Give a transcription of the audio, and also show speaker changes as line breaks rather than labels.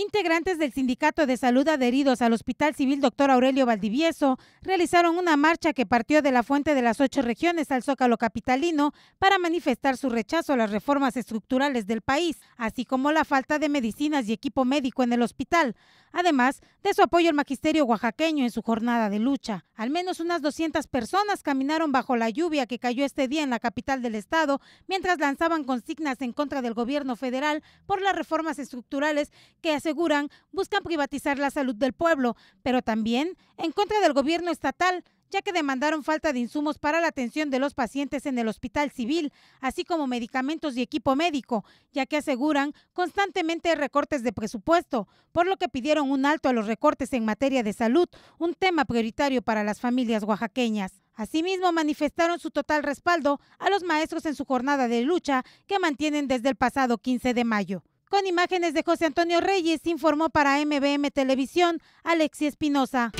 Integrantes del Sindicato de Salud adheridos al Hospital Civil Dr. Aurelio Valdivieso realizaron una marcha que partió de la fuente de las ocho regiones al Zócalo Capitalino para manifestar su rechazo a las reformas estructurales del país, así como la falta de medicinas y equipo médico en el hospital, además de su apoyo al magisterio oaxaqueño en su jornada de lucha. Al menos unas 200 personas caminaron bajo la lluvia que cayó este día en la capital del estado mientras lanzaban consignas en contra del gobierno federal por las reformas estructurales que hace aseguran, buscan privatizar la salud del pueblo, pero también en contra del gobierno estatal, ya que demandaron falta de insumos para la atención de los pacientes en el hospital civil, así como medicamentos y equipo médico, ya que aseguran constantemente recortes de presupuesto, por lo que pidieron un alto a los recortes en materia de salud, un tema prioritario para las familias oaxaqueñas. Asimismo, manifestaron su total respaldo a los maestros en su jornada de lucha que mantienen desde el pasado 15 de mayo. Con imágenes de José Antonio Reyes, informó para MBM Televisión Alexi Espinosa.